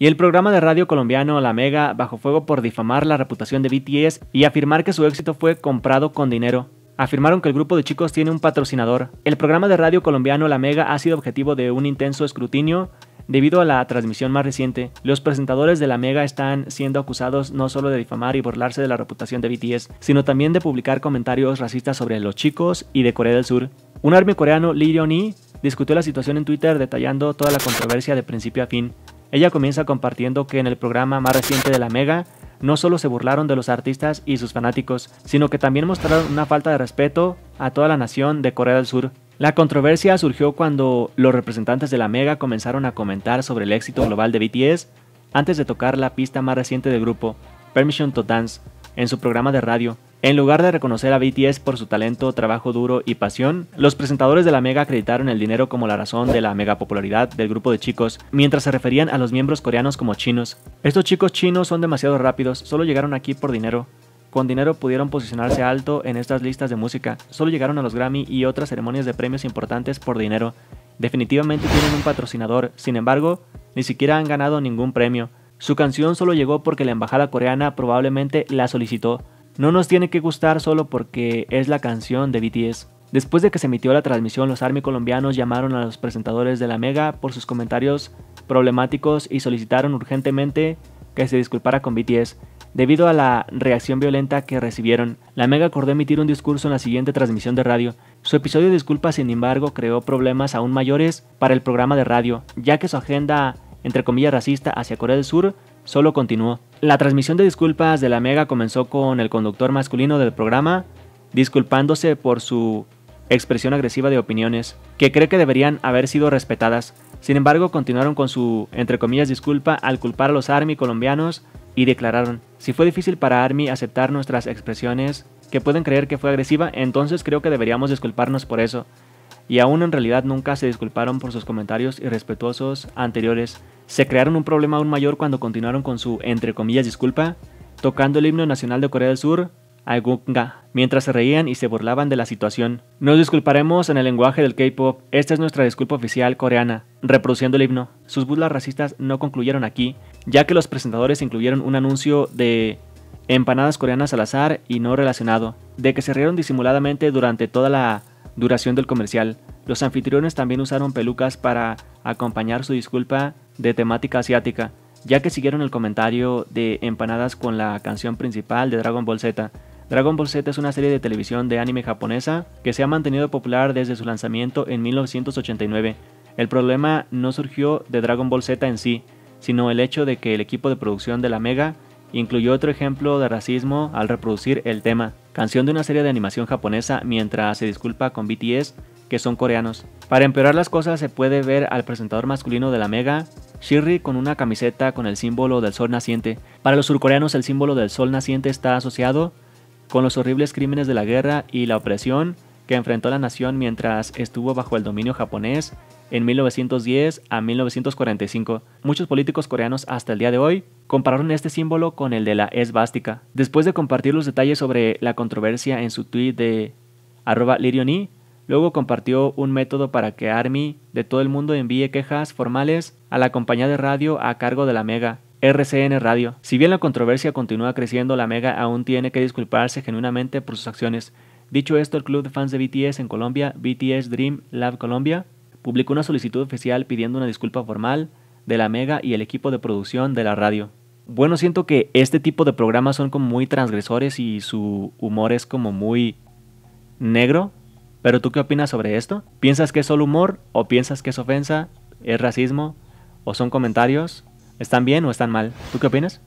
Y el programa de radio colombiano La Mega bajo fuego por difamar la reputación de BTS y afirmar que su éxito fue comprado con dinero. Afirmaron que el grupo de chicos tiene un patrocinador. El programa de radio colombiano La Mega ha sido objetivo de un intenso escrutinio debido a la transmisión más reciente. Los presentadores de La Mega están siendo acusados no solo de difamar y burlarse de la reputación de BTS, sino también de publicar comentarios racistas sobre los chicos y de Corea del Sur. Un army coreano, Lee Yeon-hee, discutió la situación en Twitter detallando toda la controversia de principio a fin. Ella comienza compartiendo que en el programa más reciente de la Mega, no solo se burlaron de los artistas y sus fanáticos, sino que también mostraron una falta de respeto a toda la nación de Corea del Sur. La controversia surgió cuando los representantes de la Mega comenzaron a comentar sobre el éxito global de BTS antes de tocar la pista más reciente del grupo, Permission to Dance, en su programa de radio, en lugar de reconocer a BTS por su talento, trabajo duro y pasión, los presentadores de la Mega acreditaron el dinero como la razón de la mega popularidad del grupo de chicos, mientras se referían a los miembros coreanos como chinos. Estos chicos chinos son demasiado rápidos, solo llegaron aquí por dinero. Con dinero pudieron posicionarse alto en estas listas de música, solo llegaron a los Grammy y otras ceremonias de premios importantes por dinero. Definitivamente tienen un patrocinador, sin embargo, ni siquiera han ganado ningún premio. Su canción solo llegó porque la embajada coreana probablemente la solicitó. No nos tiene que gustar solo porque es la canción de BTS. Después de que se emitió la transmisión, los Army colombianos llamaron a los presentadores de la Mega por sus comentarios problemáticos y solicitaron urgentemente que se disculpara con BTS debido a la reacción violenta que recibieron. La Mega acordó emitir un discurso en la siguiente transmisión de radio. Su episodio de disculpas, sin embargo, creó problemas aún mayores para el programa de radio, ya que su agenda, entre comillas, racista hacia Corea del Sur solo continuó. La transmisión de disculpas de la Mega comenzó con el conductor masculino del programa disculpándose por su expresión agresiva de opiniones, que cree que deberían haber sido respetadas. Sin embargo, continuaron con su, entre comillas, disculpa al culpar a los ARMY colombianos y declararon, si fue difícil para ARMY aceptar nuestras expresiones, que pueden creer que fue agresiva, entonces creo que deberíamos disculparnos por eso y aún en realidad nunca se disculparon por sus comentarios irrespetuosos anteriores, se crearon un problema aún mayor cuando continuaron con su, entre comillas, disculpa, tocando el himno nacional de Corea del Sur, Aegunga, mientras se reían y se burlaban de la situación. Nos disculparemos en el lenguaje del K-pop, esta es nuestra disculpa oficial coreana, reproduciendo el himno. Sus burlas racistas no concluyeron aquí, ya que los presentadores incluyeron un anuncio de empanadas coreanas al azar y no relacionado, de que se rieron disimuladamente durante toda la Duración del comercial. Los anfitriones también usaron pelucas para acompañar su disculpa de temática asiática, ya que siguieron el comentario de empanadas con la canción principal de Dragon Ball Z. Dragon Ball Z es una serie de televisión de anime japonesa que se ha mantenido popular desde su lanzamiento en 1989. El problema no surgió de Dragon Ball Z en sí, sino el hecho de que el equipo de producción de la Mega incluyó otro ejemplo de racismo al reproducir el tema canción de una serie de animación japonesa mientras se disculpa con BTS, que son coreanos. Para empeorar las cosas se puede ver al presentador masculino de la Mega, Shirri con una camiseta con el símbolo del sol naciente. Para los surcoreanos el símbolo del sol naciente está asociado con los horribles crímenes de la guerra y la opresión que enfrentó la nación mientras estuvo bajo el dominio japonés en 1910 a 1945. Muchos políticos coreanos hasta el día de hoy compararon este símbolo con el de la esvástica. Después de compartir los detalles sobre la controversia en su tweet de arroba Lirioni, luego compartió un método para que ARMY de todo el mundo envíe quejas formales a la compañía de radio a cargo de la Mega, RCN Radio. Si bien la controversia continúa creciendo, la Mega aún tiene que disculparse genuinamente por sus acciones. Dicho esto, el club de fans de BTS en Colombia, BTS Dream Love Colombia, publicó una solicitud oficial pidiendo una disculpa formal de la Mega y el equipo de producción de la radio. Bueno, siento que este tipo de programas son como muy transgresores y su humor es como muy negro. Pero tú qué opinas sobre esto? ¿Piensas que es solo humor o piensas que es ofensa? ¿Es racismo? ¿O son comentarios? ¿Están bien o están mal? ¿Tú qué opinas?